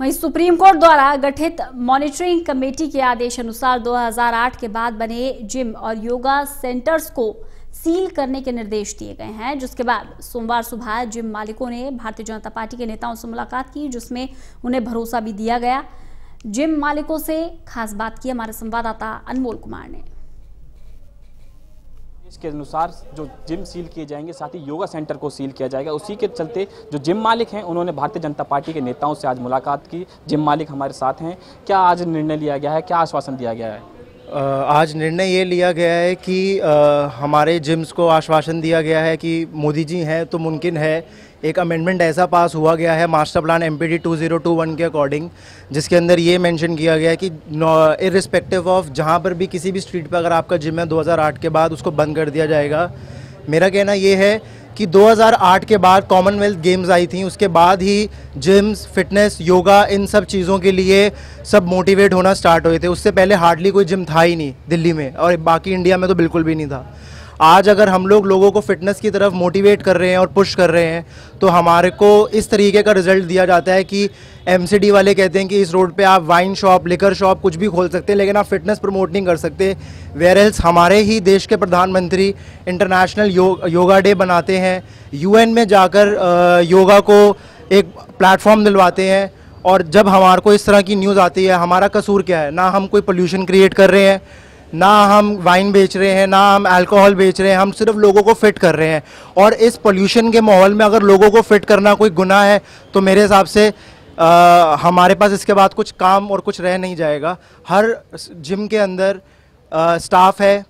वहीं supreme court द्वारा गठित मॉनिटरिंग कमेटी के आदेश अनुसार 2008 के बाद बने जिम और योगा सेंटर्स को सील करने के निर्देश दिए गए हैं जिसके बाद सोमवार सुबह जिम मालिकों ने भारतीय जनता पार्टी के नेताओं से मुलाकात की जिसमें उन्हें भरोसा भी दिया गया जिम मालिकों से खास बात की हमारे संवाददाता अनमोल कुमार ने इसके अनुसार जो जिम सील किए जाएंगे साथ ही योगा सेंटर को सील किया जाएगा उसी के चलते जो जिम मालिक हैं उन्होंने भारतीय जनता पार्टी के नेताओं से आज मुलाकात की जिम मालिक हमारे साथ हैं क्या आज निर्णय लिया गया है क्या आश्वासन दिया गया है आज निर्णय ये लिया गया है कि हमारे जिम्स को आश्वासन दिया गया है कि मोदी जी हैं तो मुमकिन है एक अमेंडमेंट ऐसा पास हुआ गया है मास्टर प्लान एम पी के अकॉर्डिंग जिसके अंदर ये मेंशन किया गया है कि इरिस्पेक्टिव ऑफ जहाँ पर भी किसी भी स्ट्रीट पर अगर आपका जिम है 2008 के बाद उसको बंद कर दिया जाएगा मेरा कहना ये है कि 2008 के बाद कॉमनवेल्थ गेम्स आई थी उसके बाद ही जिम्स फिटनेस योगा इन सब चीज़ों के लिए सब मोटिवेट होना स्टार्ट हुए थे उससे पहले हार्डली कोई जिम था ही नहीं दिल्ली में और बाकी इंडिया में तो बिल्कुल भी नहीं था आज अगर हम लोग लोगों को फिटनेस की तरफ मोटिवेट कर रहे हैं और पुश कर रहे हैं तो हमारे को इस तरीके का रिजल्ट दिया जाता है कि एम वाले कहते हैं कि इस रोड पर आप वाइन शॉप लिकर शॉप कुछ भी खोल सकते हैं लेकिन आप फिटनेस प्रमोट नहीं कर सकते वेर एल्स हमारे ही देश के प्रधानमंत्री इंटरनेशनल यो, योगा डे बनाते हैं यू में जाकर योगा को एक प्लेटफॉर्म दिलवाते हैं और जब हमारे को इस तरह की न्यूज़ आती है हमारा कसूर क्या है ना हम कोई पोल्यूशन क्रिएट कर रहे हैं ना हम वाइन बेच रहे हैं ना हम अल्कोहल बेच रहे हैं हम सिर्फ लोगों को फिट कर रहे हैं और इस पोल्यूशन के माहौल में अगर लोगों को फिट करना कोई गुनाह है तो मेरे हिसाब से आ, हमारे पास इसके बाद कुछ काम और कुछ रह नहीं जाएगा हर जिम के अंदर आ, स्टाफ है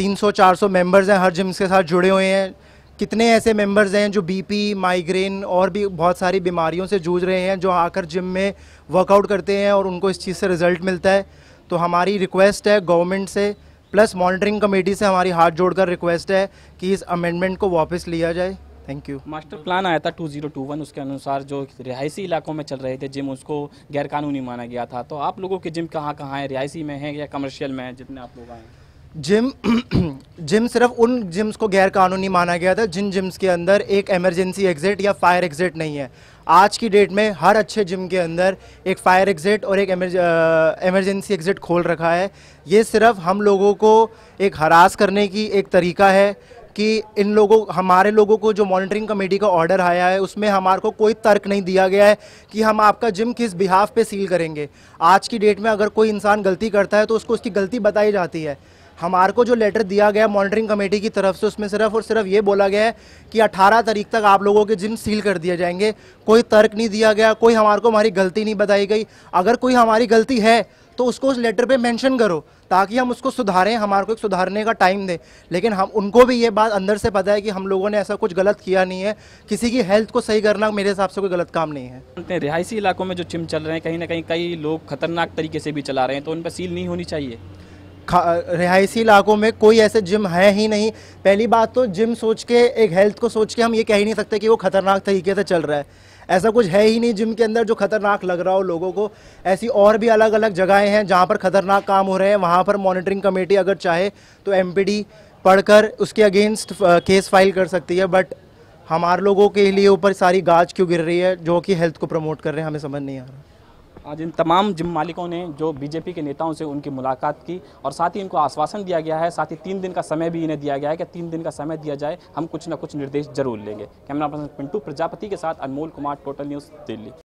300-400 मेंबर्स हैं हर जिम के साथ जुड़े हुए हैं कितने ऐसे मेंबर्स हैं जो बीपी माइग्रेन और भी बहुत सारी बीमारियों से जूझ रहे हैं जो आकर जिम में वर्कआउट करते हैं और उनको इस चीज़ से रिज़ल्ट मिलता है तो हमारी रिक्वेस्ट है गवर्नमेंट से प्लस मॉनिटरिंग कमेटी से हमारी हाथ जोड़कर रिक्वेस्ट है कि इस अमेंडमेंट को वापस लिया जाए थैंक यू मास्टर प्लान आया था 2021 उसके अनुसार जो रिहायशी इलाकों में चल रहे थे जिम उसको गैरकानूनी माना गया था तो आप लोगों के जिम कहाँ कहाँ है रिहायशी में है या कमर्शियल में है जितने आप लोग आए जिम जिम सिर्फ उन जिम्स को गैर कानूनी माना गया था जिन जिम्स के अंदर एक एमरजेंसी एग्जिट या फायर एग्जिट नहीं है आज की डेट में हर अच्छे जिम के अंदर एक फायर एग्जिट और एक एमरजेंसी एग्जिट खोल रखा है ये सिर्फ हम लोगों को एक हरास करने की एक तरीका है कि इन लोगों हमारे लोगों को जो मॉनिटरिंग कमेटी का ऑर्डर आया है उसमें हमारे को कोई तर्क नहीं दिया गया है कि हम आपका जिम किस बिहाफ पे सील करेंगे आज की डेट में अगर कोई इंसान गलती करता है तो उसको उसकी गलती बताई जाती है हमार को जो लेटर दिया गया मॉनिटरिंग कमेटी की तरफ से उसमें सिर्फ और सिर्फ ये बोला गया है कि 18 तारीख तक आप लोगों के जिम सील कर दिए जाएंगे कोई तर्क नहीं दिया गया कोई हमार को हमारी गलती नहीं बताई गई अगर कोई हमारी गलती है तो उसको उस लेटर पे मेंशन करो ताकि हम उसको सुधारें हमारे को एक सुधारने का टाइम दें लेकिन हम उनको भी ये बात अंदर से पता है कि हम लोगों ने ऐसा कुछ गलत किया नहीं है किसी की हेल्थ को सही करना मेरे हिसाब से कोई गलत काम नहीं है रिहायशी इलाकों में जो चिम चल रहे हैं कहीं ना कहीं कई लोग खतरनाक तरीके से भी चला रहे हैं तो उन पर सील नहीं होनी चाहिए रिहायशी इलाकों में कोई ऐसे जिम है ही नहीं पहली बात तो जिम सोच के एक हेल्थ को सोच के हम ये कह ही नहीं सकते कि वो ख़तरनाक तरीके से चल रहा है ऐसा कुछ है ही नहीं जिम के अंदर जो खतरनाक लग रहा हो लोगों को ऐसी और भी अलग अलग जगहें हैं जहाँ पर खतरनाक काम हो रहे हैं वहाँ पर मॉनिटरिंग कमेटी अगर चाहे तो एम पढ़कर उसके अगेंस्ट केस फाइल कर सकती है बट हमारे लोगों के लिए ऊपर सारी गाज क्यों गिर रही है जो कि हेल्थ को प्रमोट कर रहे हैं हमें समझ नहीं आ रहा आज इन तमाम जिम मालिकों ने जो बीजेपी के नेताओं से उनकी मुलाकात की और साथ ही इनको आश्वासन दिया गया है साथ ही तीन दिन का समय भी इन्हें दिया गया है कि तीन दिन का समय दिया जाए हम कुछ ना कुछ निर्देश जरूर लेंगे कैमरा पर्सन पिंटू प्रजापति के साथ अनमोल कुमार टोटल न्यूज़ दिल्ली